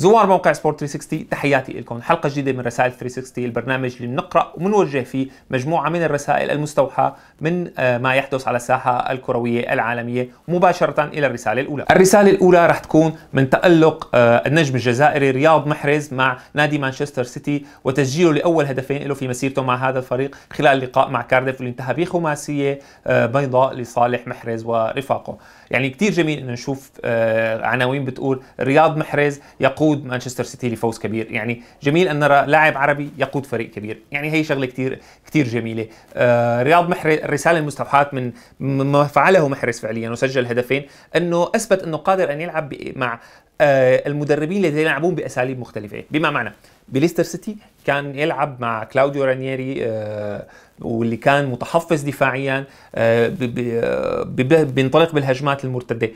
زوار موقع سبورت 360 تحياتي لكم حلقة جديدة من رسائل 360 البرنامج اللي بنقرأ وبنوجه فيه مجموعة من الرسائل المستوحاة من آه، ما يحدث على الساحة الكروية العالمية مباشرة إلى الرسالة الأولى الرسالة الأولى رح تكون من تألق آه، النجم الجزائري رياض محرز مع نادي مانشستر سيتي وتسجيله لأول هدفين له في مسيرته مع هذا الفريق خلال لقاء مع كارديف واللي انتهى بخماسية آه، بيضاء لصالح محرز ورفاقه يعني كتير جميل أنه نشوف عناوين بتقول رياض محرز يقول يقود مانشستر سيتي لفوز كبير يعني جميل ان نرى لاعب عربي يقود فريق كبير يعني هي شغله كثير كثير جميله آه رياض محرز الرساله المستوحاه من ما فعله محرز فعليا وسجل هدفين انه اثبت انه قادر ان يلعب مع آه المدربين الذين يلعبون باساليب مختلفه بما معنى بليستر سيتي كان يلعب مع كلاوديو رانييري آه، واللي كان متحفظ دفاعيا آه، آه، بينطلق بالهجمات المرتده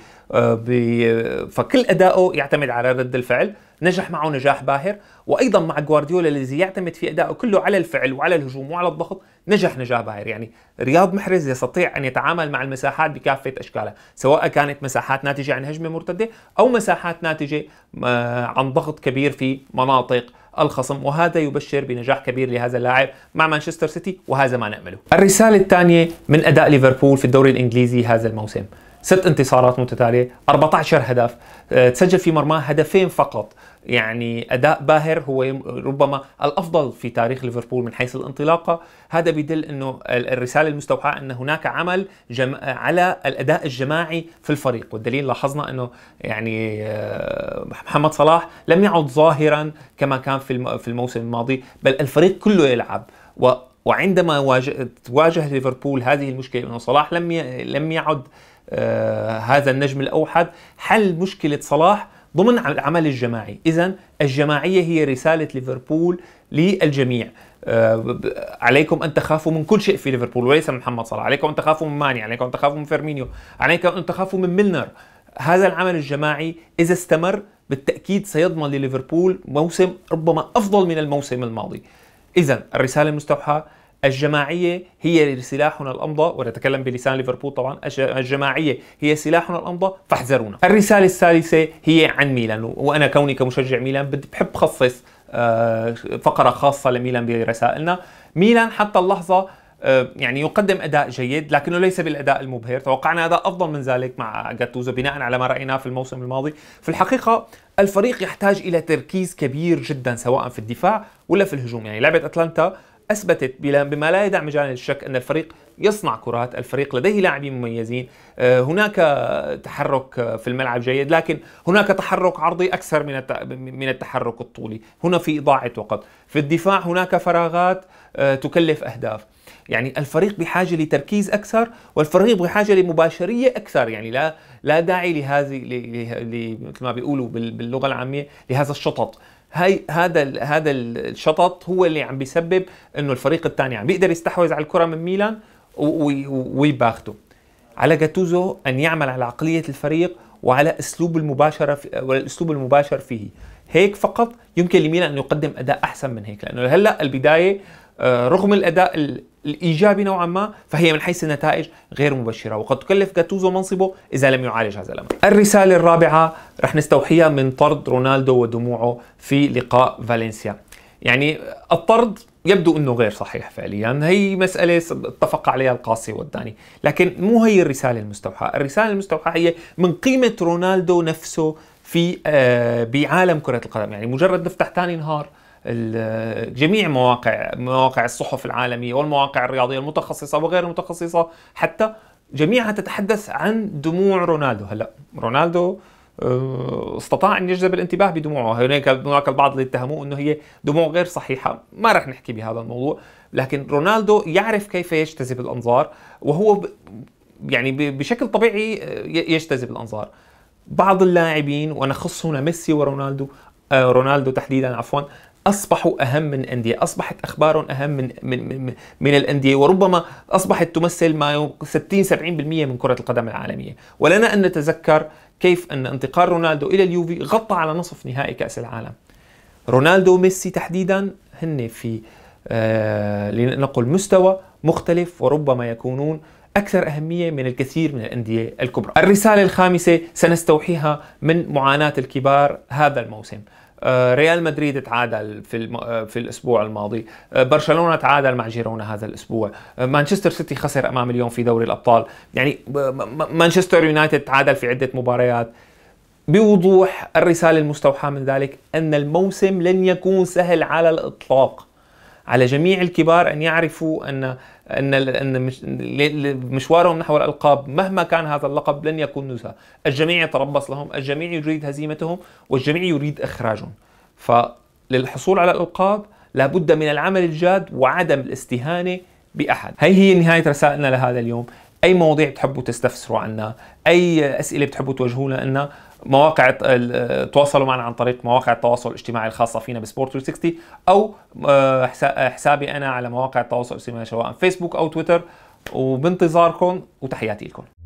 فكل اداؤه يعتمد على رد الفعل نجح معه نجاح باهر وايضا مع جوارديولا الذي يعتمد في ادائه كله على الفعل وعلى الهجوم وعلى الضغط نجح نجاح باهر يعني رياض محرز يستطيع ان يتعامل مع المساحات بكافه اشكالها سواء كانت مساحات ناتجه عن هجمه مرتده او مساحات ناتجه آه، عن ضغط كبير في مناطق الخصم وهذا يبشر بنجاح كبير لهذا اللاعب مع مانشستر سيتي وهذا ما نأمله الرسالة الثانية من أداء ليفربول في الدوري الإنجليزي هذا الموسم ست انتصارات متتالية 14 هدف آه، تسجل في مرماه هدفين فقط يعني اداء باهر هو ربما الافضل في تاريخ ليفربول من حيث الانطلاقه هذا بيدل انه الرساله المستوحاه ان هناك عمل جم... على الاداء الجماعي في الفريق والدليل لاحظنا انه يعني آه، محمد صلاح لم يعد ظاهرا كما كان في في الموسم الماضي بل الفريق كله يلعب و وعندما واجه... تواجه ليفربول هذه المشكله انه صلاح لم ي... لم يعد آه هذا النجم الاوحد حل مشكله صلاح ضمن العمل الجماعي إذا الجماعية هي رسالة ليفربول للجميع آه، عليكم أن تخافوا من كل شيء في ليفربول وليس من محمد صلاح عليكم أن تخافوا من ماني عليكم أن تخافوا من فيرمينيو عليكم أن تخافوا من ميلنر هذا العمل الجماعي إذا استمر بالتأكيد سيضمن لليفربول موسم ربما أفضل من الموسم الماضي إذا الرسالة المستوحاة الجماعية هي سلاحنا الأمضى ونتكلم بلسان ليفربول طبعا الجماعية هي سلاحنا الأمضى فاحذرونا الرسالة الثالثة هي عن ميلان وأنا كوني كمشجع ميلان بحب خصص آه، فقرة خاصة لميلان برسائلنا ميلان حتى اللحظة آه، يعني يقدم اداء جيد لكنه ليس بالاداء المبهر توقعنا اداء افضل من ذلك مع جاتوزو بناء على ما رايناه في الموسم الماضي في الحقيقه الفريق يحتاج الى تركيز كبير جدا سواء في الدفاع ولا في الهجوم يعني لعبه اتلانتا أثبتت بما لا يدع مجال للشك أن الفريق يصنع كرات الفريق لديه لاعبين مميزين آه، هناك تحرك في الملعب جيد لكن هناك تحرك عرضي أكثر من من التحرك الطولي هنا في إضاعة وقت في الدفاع هناك فراغات آه، تكلف أهداف يعني الفريق بحاجة لتركيز أكثر والفريق بحاجة لمباشرية أكثر يعني لا لا داعي لهذه مثل ما بيقولوا باللغة العامية لهذا الشطط هاي هذا هذا الشطط هو اللي عم بيسبب انه الفريق الثاني عم بيقدر يستحوذ على الكره من ميلان ويباخته على جاتوزو ان يعمل على عقليه الفريق وعلى اسلوب المباشره والاسلوب المباشر فيه هيك فقط يمكن لميلان انه يقدم اداء احسن من هيك لانه هلا البدايه آه، رغم الاداء الايجابي نوعا ما فهي من حيث النتائج غير مبشره وقد تكلف جاتوزو منصبه اذا لم يعالج هذا الامر. الرساله الرابعه رح نستوحيها من طرد رونالدو ودموعه في لقاء فالنسيا. يعني الطرد يبدو انه غير صحيح فعليا، هي مساله اتفق عليها القاصي والداني، لكن مو هي الرساله المستوحاه، الرساله المستوحاه هي من قيمه رونالدو نفسه في آه، بعالم كره القدم، يعني مجرد نفتح ثاني نهار جميع مواقع مواقع الصحف العالميه والمواقع الرياضيه المتخصصه وغير المتخصصه حتى جميعها تتحدث عن دموع رونالدو هلا رونالدو آه، استطاع ان يجذب الانتباه بدموعه هناك هناك البعض اللي اتهموه انه هي دموع غير صحيحه ما رح نحكي بهذا الموضوع لكن رونالدو يعرف كيف يجتذب الانظار وهو يعني بشكل طبيعي آه، يجتذب الانظار بعض اللاعبين ونخص هنا ميسي ورونالدو آه، رونالدو تحديدا عفوا اصبحوا اهم من انديه، اصبحت اخبارهم اهم من من من, من الانديه وربما اصبحت تمثل ما 60 70% من كره القدم العالميه، ولنا ان نتذكر كيف ان انتقال رونالدو الى اليوفي غطى على نصف نهائي كاس العالم. رونالدو وميسي تحديدا هن في آه لنقل مستوى مختلف وربما يكونون أكثر أهمية من الكثير من الأندية الكبرى. الرسالة الخامسة سنستوحيها من معاناة الكبار هذا الموسم. آه، ريال مدريد تعادل في آه، في الاسبوع الماضي آه، برشلونه تعادل مع جيرونا هذا الاسبوع مانشستر سيتي خسر امام اليوم في دوري الابطال يعني مانشستر يونايتد تعادل في عده مباريات بوضوح الرساله المستوحاه من ذلك ان الموسم لن يكون سهل على الاطلاق على جميع الكبار ان يعرفوا ان ان ان مشوارهم نحو الالقاب مهما كان هذا اللقب لن يكون نزهه، الجميع يتربص لهم، الجميع يريد هزيمتهم والجميع يريد اخراجهم. فللحصول على الالقاب لابد من العمل الجاد وعدم الاستهانه باحد. هي هي نهايه رسائلنا لهذا اليوم، اي مواضيع بتحبوا تستفسروا عنها اي اسئله بتحبوا توجهونا لنا مواقع تواصلوا معنا عن طريق مواقع التواصل الاجتماعي الخاصه فينا بسبورت 360 او آه، حسابي انا على مواقع التواصل الاجتماعي سواء فيسبوك او تويتر وبانتظاركم وتحياتي لكم